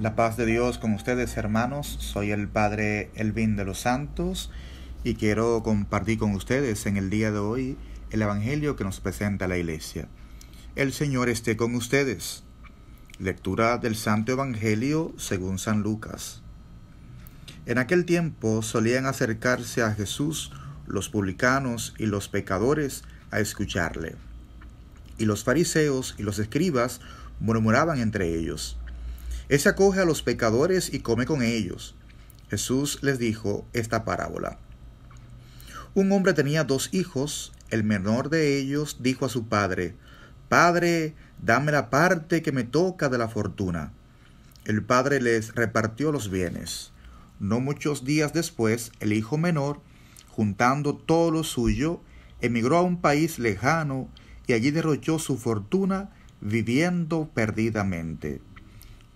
La paz de Dios con ustedes hermanos, soy el Padre Elvin de los Santos y quiero compartir con ustedes en el día de hoy el Evangelio que nos presenta la Iglesia. El Señor esté con ustedes. Lectura del Santo Evangelio según San Lucas. En aquel tiempo solían acercarse a Jesús los publicanos y los pecadores a escucharle y los fariseos y los escribas murmuraban entre ellos. Él acoge a los pecadores y come con ellos. Jesús les dijo esta parábola. Un hombre tenía dos hijos, el menor de ellos dijo a su padre, Padre, dame la parte que me toca de la fortuna. El padre les repartió los bienes. No muchos días después, el hijo menor, juntando todo lo suyo, emigró a un país lejano y allí derrochó su fortuna viviendo perdidamente.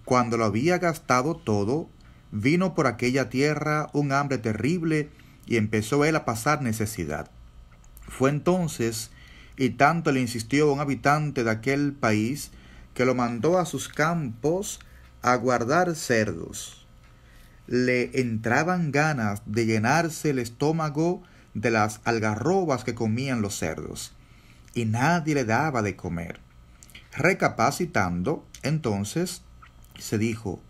Cuando lo había gastado todo, vino por aquella tierra un hambre terrible y empezó él a pasar necesidad. Fue entonces, y tanto le insistió un habitante de aquel país, que lo mandó a sus campos a guardar cerdos. Le entraban ganas de llenarse el estómago de las algarrobas que comían los cerdos, y nadie le daba de comer. Recapacitando, entonces se dijo,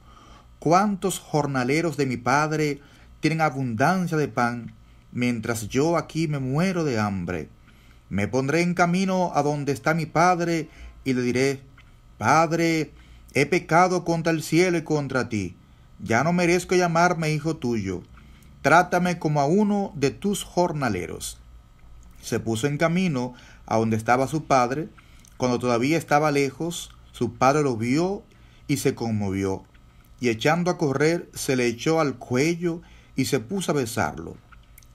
¿cuántos jornaleros de mi padre tienen abundancia de pan, mientras yo aquí me muero de hambre? Me pondré en camino a donde está mi padre y le diré, Padre, he pecado contra el cielo y contra ti, ya no merezco llamarme hijo tuyo, trátame como a uno de tus jornaleros. Se puso en camino a donde estaba su padre. Cuando todavía estaba lejos, su padre lo vio y se conmovió, y echando a correr, se le echó al cuello y se puso a besarlo.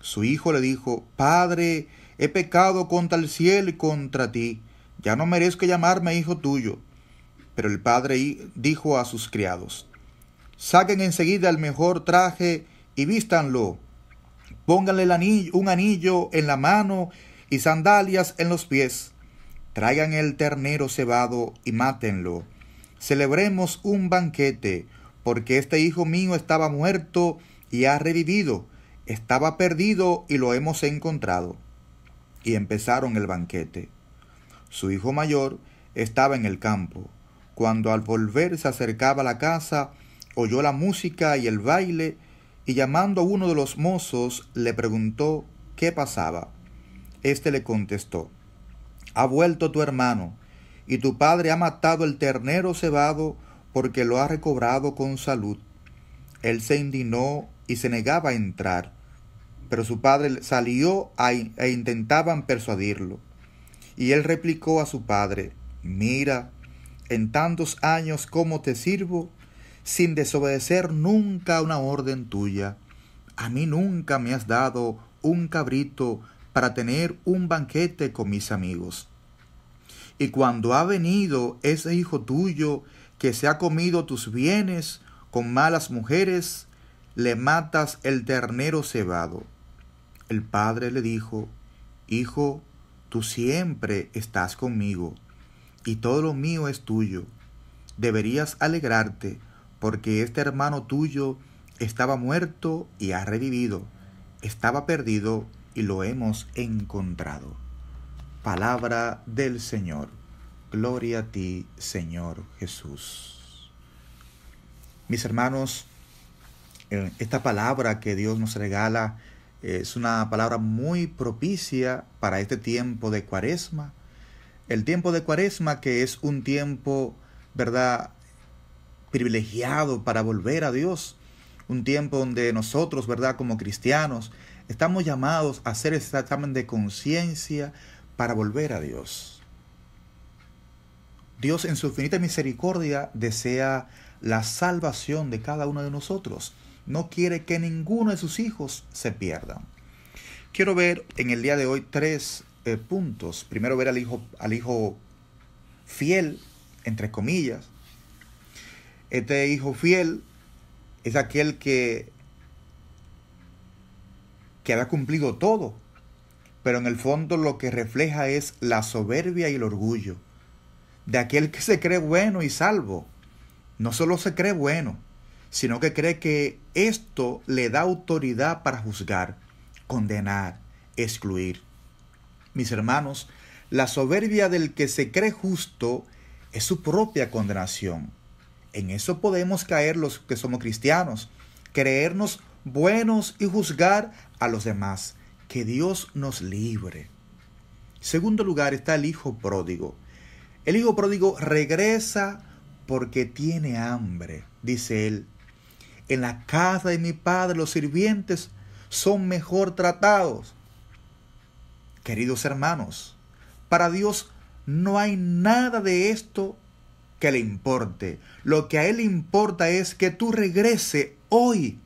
Su hijo le dijo, Padre, he pecado contra el cielo y contra ti, ya no merezco llamarme hijo tuyo. Pero el padre dijo a sus criados, Saquen enseguida el mejor traje y vístanlo. Pónganle un anillo en la mano y sandalias en los pies. Traigan el ternero cebado y mátenlo. Celebremos un banquete, porque este hijo mío estaba muerto y ha revivido, estaba perdido y lo hemos encontrado. Y empezaron el banquete. Su hijo mayor estaba en el campo. Cuando al volver se acercaba a la casa, oyó la música y el baile, y llamando a uno de los mozos le preguntó qué pasaba. Este le contestó, ha vuelto tu hermano, y tu padre ha matado el ternero cebado porque lo ha recobrado con salud. Él se indignó y se negaba a entrar, pero su padre salió e intentaban persuadirlo. Y él replicó a su padre, mira, en tantos años como te sirvo, sin desobedecer nunca una orden tuya. A mí nunca me has dado un cabrito para tener un banquete con mis amigos. Y cuando ha venido ese hijo tuyo que se ha comido tus bienes con malas mujeres, le matas el ternero cebado. El padre le dijo, Hijo, tú siempre estás conmigo, y todo lo mío es tuyo. Deberías alegrarte, porque este hermano tuyo estaba muerto y ha revivido, estaba perdido lo hemos encontrado. Palabra del Señor. Gloria a ti, Señor Jesús. Mis hermanos, eh, esta palabra que Dios nos regala eh, es una palabra muy propicia para este tiempo de cuaresma. El tiempo de cuaresma que es un tiempo, ¿verdad? privilegiado para volver a Dios, un tiempo donde nosotros, ¿verdad? Como cristianos Estamos llamados a hacer ese examen de conciencia para volver a Dios. Dios en su infinita misericordia desea la salvación de cada uno de nosotros. No quiere que ninguno de sus hijos se pierda. Quiero ver en el día de hoy tres eh, puntos. Primero ver al hijo, al hijo fiel, entre comillas. Este hijo fiel es aquel que que había cumplido todo, pero en el fondo lo que refleja es la soberbia y el orgullo de aquel que se cree bueno y salvo. No solo se cree bueno, sino que cree que esto le da autoridad para juzgar, condenar, excluir. Mis hermanos, la soberbia del que se cree justo es su propia condenación. En eso podemos caer los que somos cristianos, creernos buenos y juzgar a los demás. Que Dios nos libre. Segundo lugar está el hijo pródigo. El hijo pródigo regresa porque tiene hambre, dice él. En la casa de mi padre los sirvientes son mejor tratados. Queridos hermanos, para Dios no hay nada de esto que le importe. Lo que a Él importa es que tú regrese hoy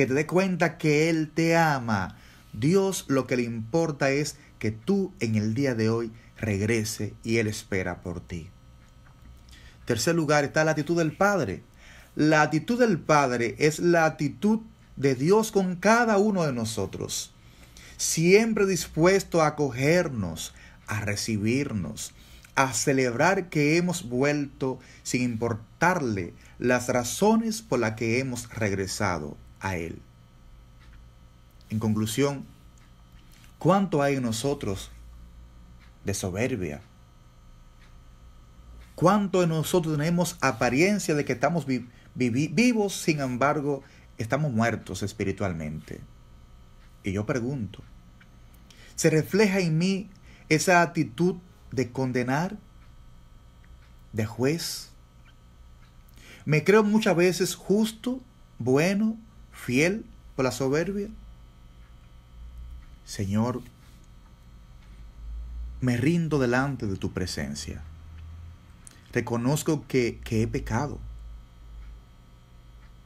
que te dé cuenta que Él te ama. Dios lo que le importa es que tú en el día de hoy regrese y Él espera por ti. Tercer lugar está la actitud del Padre. La actitud del Padre es la actitud de Dios con cada uno de nosotros. Siempre dispuesto a acogernos, a recibirnos, a celebrar que hemos vuelto sin importarle las razones por las que hemos regresado a Él. En conclusión, ¿cuánto hay en nosotros de soberbia? ¿Cuánto en nosotros tenemos apariencia de que estamos vivos, sin embargo, estamos muertos espiritualmente? Y yo pregunto, ¿se refleja en mí esa actitud de condenar, de juez? Me creo muchas veces justo, bueno, fiel por la soberbia? Señor, me rindo delante de tu presencia. Reconozco que, que he pecado.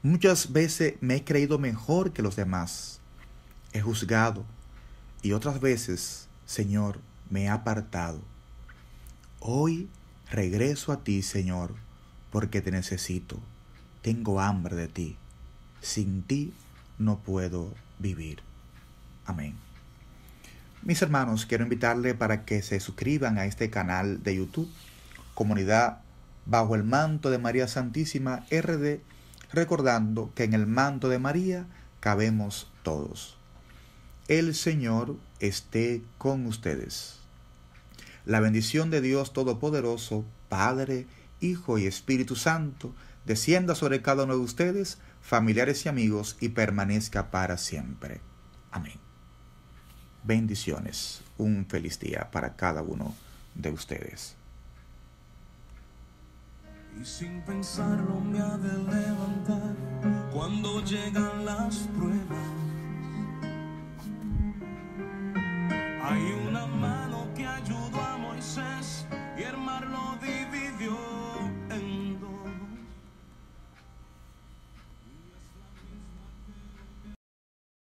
Muchas veces me he creído mejor que los demás. He juzgado y otras veces, Señor, me he apartado. Hoy regreso a ti, Señor, porque te necesito. Tengo hambre de ti sin ti no puedo vivir. Amén. Mis hermanos, quiero invitarle para que se suscriban a este canal de YouTube, Comunidad Bajo el Manto de María Santísima RD, recordando que en el manto de María cabemos todos. El Señor esté con ustedes. La bendición de Dios Todopoderoso, Padre, Hijo y Espíritu Santo, descienda sobre cada uno de ustedes, familiares y amigos y permanezca para siempre. Amén. Bendiciones. Un feliz día para cada uno de ustedes. Y sin pensarlo me levantar cuando llegan las pruebas